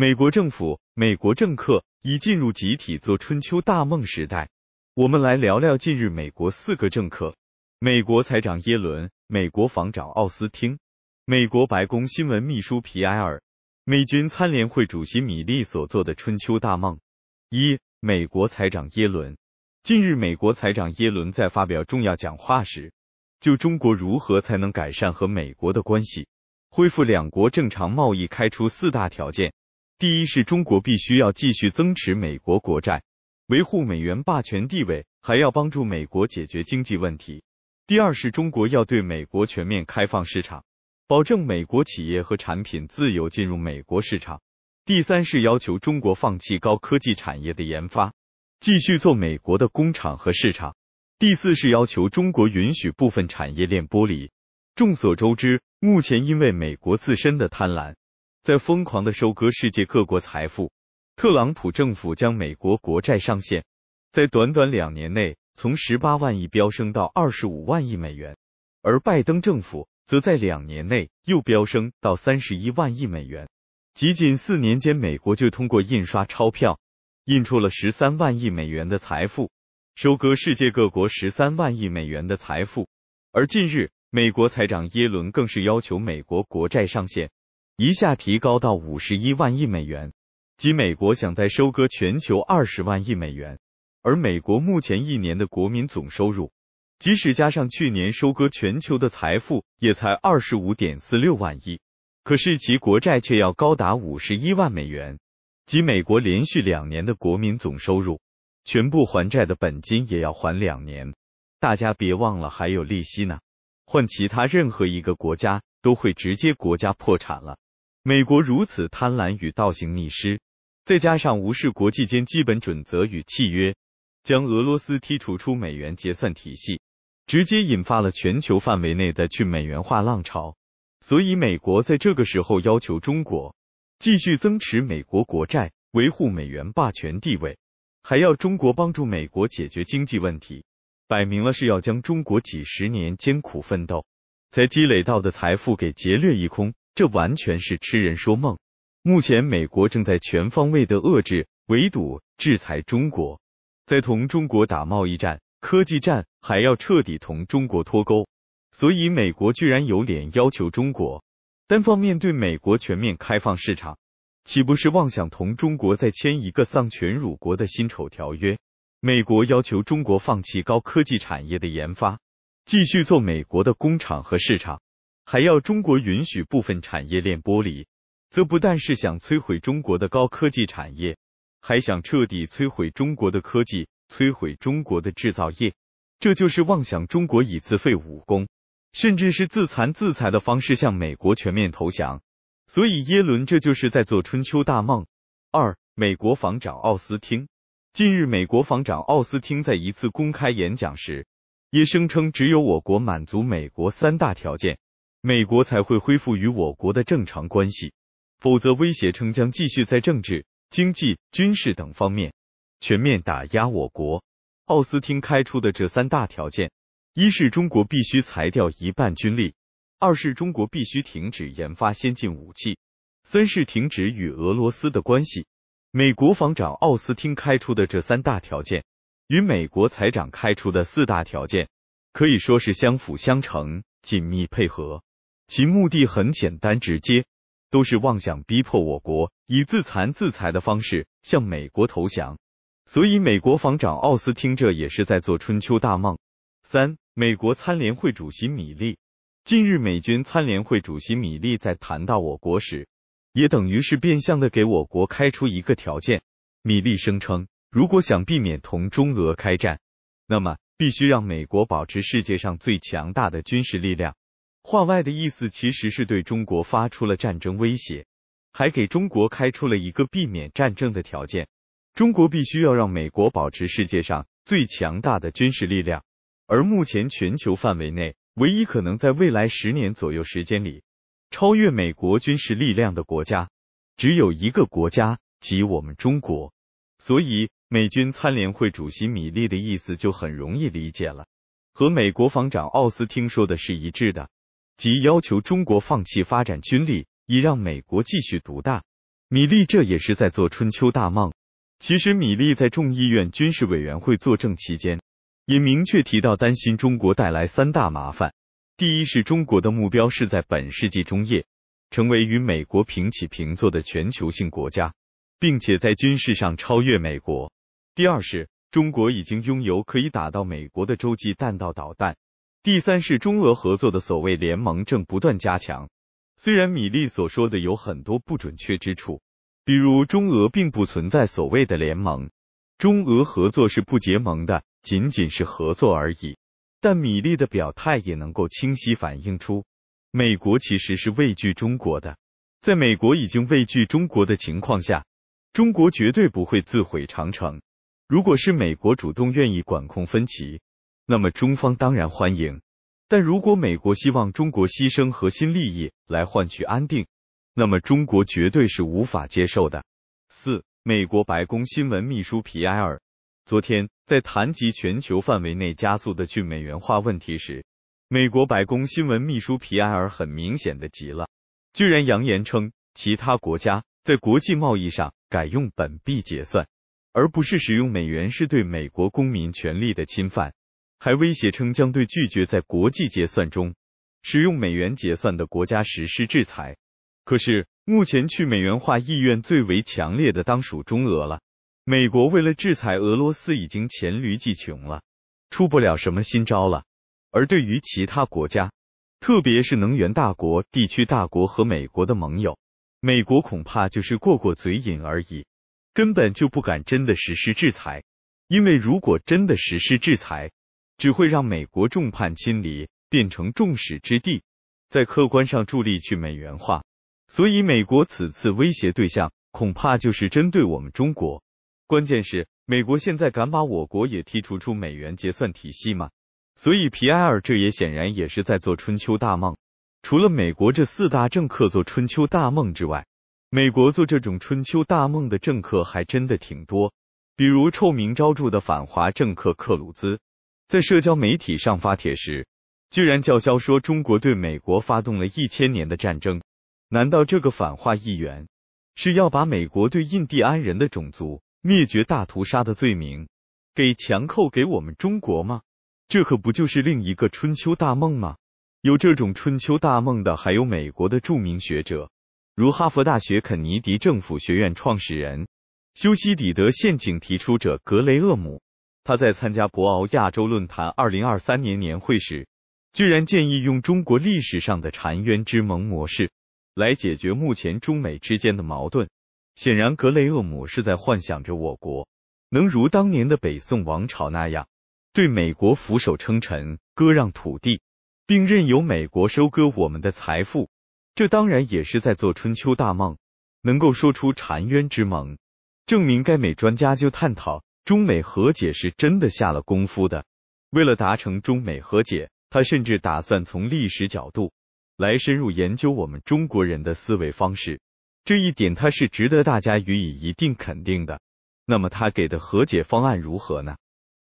美国政府、美国政客已进入集体做春秋大梦时代。我们来聊聊近日美国四个政客：美国财长耶伦、美国防长奥斯汀、美国白宫新闻秘书皮埃尔、美军参联会主席米利所做的春秋大梦。一、美国财长耶伦近日，美国财长耶伦在发表重要讲话时，就中国如何才能改善和美国的关系、恢复两国正常贸易开出四大条件。第一是中国必须要继续增持美国国债，维护美元霸权地位，还要帮助美国解决经济问题。第二是中国要对美国全面开放市场，保证美国企业和产品自由进入美国市场。第三是要求中国放弃高科技产业的研发，继续做美国的工厂和市场。第四是要求中国允许部分产业链剥离。众所周知，目前因为美国自身的贪婪。在疯狂的收割世界各国财富，特朗普政府将美国国债上限在短短两年内从十八万亿飙升到二十五万亿美元，而拜登政府则在两年内又飙升到三十一万亿美元。仅仅四年间，美国就通过印刷钞票印出了十三万亿美元的财富，收割世界各国十三万亿美元的财富。而近日，美国财长耶伦更是要求美国国债上限。一下提高到五十一万亿美元，即美国想再收割全球二十万亿美元，而美国目前一年的国民总收入，即使加上去年收割全球的财富，也才二十五点四六万亿，可是其国债却要高达五十一万美元，即美国连续两年的国民总收入，全部还债的本金也要还两年，大家别忘了还有利息呢，换其他任何一个国家，都会直接国家破产了。美国如此贪婪与倒行逆施，再加上无视国际间基本准则与契约，将俄罗斯剔除出美元结算体系，直接引发了全球范围内的去美元化浪潮。所以，美国在这个时候要求中国继续增持美国国债，维护美元霸权地位，还要中国帮助美国解决经济问题，摆明了是要将中国几十年艰苦奋斗才积累到的财富给劫掠一空。这完全是痴人说梦。目前，美国正在全方位的遏制、围堵、制裁中国，在同中国打贸易战、科技战，还要彻底同中国脱钩。所以，美国居然有脸要求中国单方面对美国全面开放市场，岂不是妄想同中国再签一个丧权辱国的新丑条约？美国要求中国放弃高科技产业的研发，继续做美国的工厂和市场。还要中国允许部分产业链剥离，则不但是想摧毁中国的高科技产业，还想彻底摧毁中国的科技，摧毁中国的制造业。这就是妄想中国以自废武功，甚至是自残自裁的方式向美国全面投降。所以，耶伦这就是在做春秋大梦。二，美国防长奥斯汀近日，美国防长奥斯汀在一次公开演讲时，也声称只有我国满足美国三大条件。美国才会恢复与我国的正常关系，否则威胁称将继续在政治、经济、军事等方面全面打压我国。奥斯汀开出的这三大条件：一是中国必须裁掉一半军力；二是中国必须停止研发先进武器；三是停止与俄罗斯的关系。美国防长奥斯汀开出的这三大条件，与美国财长开出的四大条件可以说是相辅相成、紧密配合。其目的很简单，直接都是妄想逼迫我国以自残自裁的方式向美国投降，所以美国防长奥斯汀这也是在做春秋大梦。三，美国参联会主席米利，近日美军参联会主席米利在谈到我国时，也等于是变相的给我国开出一个条件。米利声称，如果想避免同中俄开战，那么必须让美国保持世界上最强大的军事力量。话外的意思其实是对中国发出了战争威胁，还给中国开出了一个避免战争的条件：中国必须要让美国保持世界上最强大的军事力量。而目前全球范围内，唯一可能在未来十年左右时间里超越美国军事力量的国家，只有一个国家，即我们中国。所以，美军参联会主席米利的意思就很容易理解了，和美国防长奥斯汀说的是一致的。即要求中国放弃发展军力，以让美国继续独大。米利这也是在做春秋大梦。其实，米利在众议院军事委员会作证期间，也明确提到担心中国带来三大麻烦：第一，是中国的目标是在本世纪中叶成为与美国平起平坐的全球性国家，并且在军事上超越美国；第二，是中国已经拥有可以打到美国的洲际弹道导弹。第三是中俄合作的所谓联盟正不断加强。虽然米利所说的有很多不准确之处，比如中俄并不存在所谓的联盟，中俄合作是不结盟的，仅仅是合作而已。但米利的表态也能够清晰反映出，美国其实是畏惧中国的。在美国已经畏惧中国的情况下，中国绝对不会自毁长城。如果是美国主动愿意管控分歧。那么中方当然欢迎，但如果美国希望中国牺牲核心利益来换取安定，那么中国绝对是无法接受的。四，美国白宫新闻秘书皮埃尔昨天在谈及全球范围内加速的去美元化问题时，美国白宫新闻秘书皮埃尔很明显的急了，居然扬言称，其他国家在国际贸易上改用本币结算，而不是使用美元，是对美国公民权利的侵犯。还威胁称将对拒绝在国际结算中使用美元结算的国家实施制裁。可是，目前去美元化意愿最为强烈的当属中俄了。美国为了制裁俄罗斯已经黔驴技穷了，出不了什么新招了。而对于其他国家，特别是能源大国、地区大国和美国的盟友，美国恐怕就是过过嘴瘾而已，根本就不敢真的实施制裁。因为如果真的实施制裁，只会让美国众叛亲离，变成众矢之的，在客观上助力去美元化。所以，美国此次威胁对象恐怕就是针对我们中国。关键是，美国现在敢把我国也剔除出美元结算体系吗？所以，皮埃尔这也显然也是在做春秋大梦。除了美国这四大政客做春秋大梦之外，美国做这种春秋大梦的政客还真的挺多，比如臭名昭著的反华政客克鲁兹。在社交媒体上发帖时，居然叫嚣说中国对美国发动了一千年的战争。难道这个反华议员是要把美国对印第安人的种族灭绝大屠杀的罪名给强扣给我们中国吗？这可不就是另一个春秋大梦吗？有这种春秋大梦的，还有美国的著名学者，如哈佛大学肯尼迪政府学院创始人、修昔底德陷阱提出者格雷厄姆。他在参加博鳌亚洲论坛二零二三年年会时，居然建议用中国历史上的澶渊之盟模式来解决目前中美之间的矛盾。显然，格雷厄姆是在幻想着我国能如当年的北宋王朝那样，对美国俯首称臣，割让土地，并任由美国收割我们的财富。这当然也是在做春秋大梦。能够说出澶渊之盟，证明该美专家就探讨。中美和解是真的下了功夫的。为了达成中美和解，他甚至打算从历史角度来深入研究我们中国人的思维方式。这一点他是值得大家予以一定肯定的。那么他给的和解方案如何呢？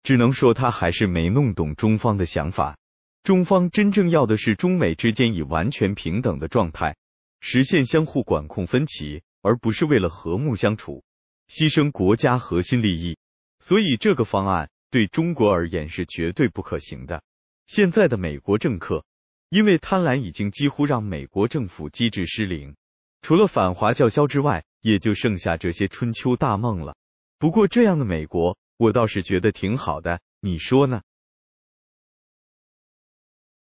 只能说他还是没弄懂中方的想法。中方真正要的是中美之间以完全平等的状态实现相互管控分歧，而不是为了和睦相处牺牲国家核心利益。所以这个方案对中国而言是绝对不可行的。现在的美国政客，因为贪婪已经几乎让美国政府机制失灵，除了反华叫嚣之外，也就剩下这些春秋大梦了。不过这样的美国，我倒是觉得挺好的，你说呢？